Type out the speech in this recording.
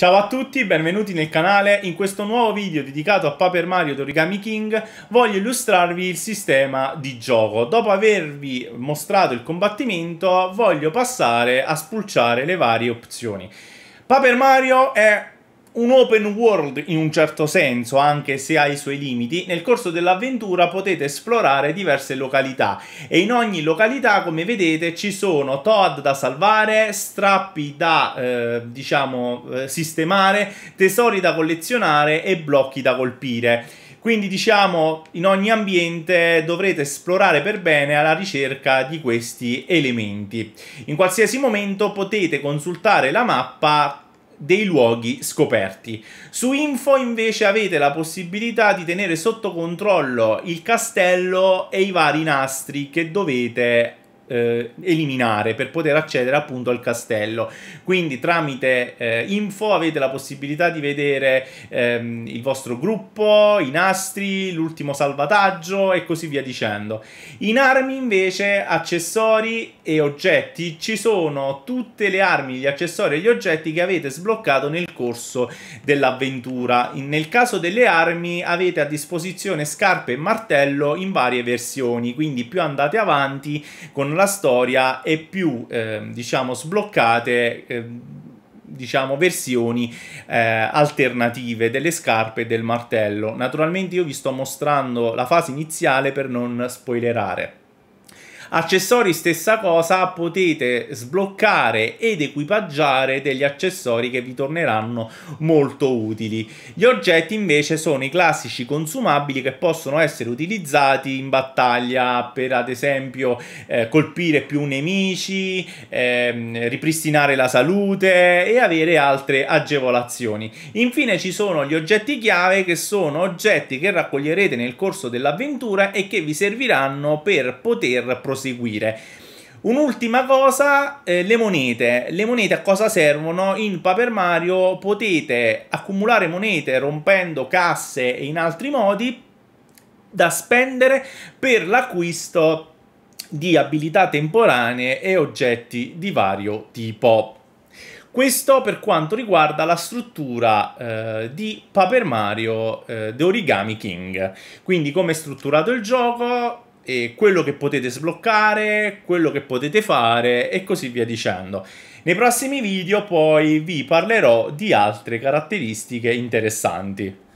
Ciao a tutti, benvenuti nel canale. In questo nuovo video dedicato a Paper Mario Origami King voglio illustrarvi il sistema di gioco. Dopo avervi mostrato il combattimento voglio passare a spulciare le varie opzioni. Paper Mario è un open world in un certo senso, anche se ha i suoi limiti, nel corso dell'avventura potete esplorare diverse località e in ogni località, come vedete, ci sono Todd da salvare, strappi da, eh, diciamo, eh, sistemare, tesori da collezionare e blocchi da colpire. Quindi diciamo in ogni ambiente dovrete esplorare per bene alla ricerca di questi elementi. In qualsiasi momento potete consultare la mappa dei luoghi scoperti. Su Info invece avete la possibilità di tenere sotto controllo il castello e i vari nastri che dovete eh, eliminare per poter accedere appunto al castello. Quindi tramite eh, info avete la possibilità di vedere ehm, il vostro gruppo, i nastri, l'ultimo salvataggio e così via dicendo. In armi invece, accessori e oggetti ci sono tutte le armi, gli accessori e gli oggetti che avete sbloccato nel corso dell'avventura. Nel caso delle armi avete a disposizione scarpe e martello in varie versioni, quindi più andate avanti con la la storia e più, eh, diciamo, sbloccate... Eh, diciamo versioni eh, alternative delle scarpe e del martello naturalmente io vi sto mostrando la fase iniziale per non spoilerare Accessori stessa cosa, potete sbloccare ed equipaggiare degli accessori che vi torneranno molto utili. Gli oggetti invece sono i classici consumabili che possono essere utilizzati in battaglia per ad esempio eh, colpire più nemici, eh, ripristinare la salute e avere altre agevolazioni. Infine ci sono gli oggetti chiave che sono oggetti che raccoglierete nel corso dell'avventura e che vi serviranno per poter proseguire proseguire. Un'ultima cosa, eh, le monete. Le monete a cosa servono? In Paper Mario potete accumulare monete rompendo casse e in altri modi da spendere per l'acquisto di abilità temporanee e oggetti di vario tipo. Questo per quanto riguarda la struttura eh, di Paper Mario eh, The Origami King. Quindi come è strutturato il gioco, eh, quello che potete sbloccare, quello che potete fare e così via dicendo. Nei prossimi video poi vi parlerò di altre caratteristiche interessanti.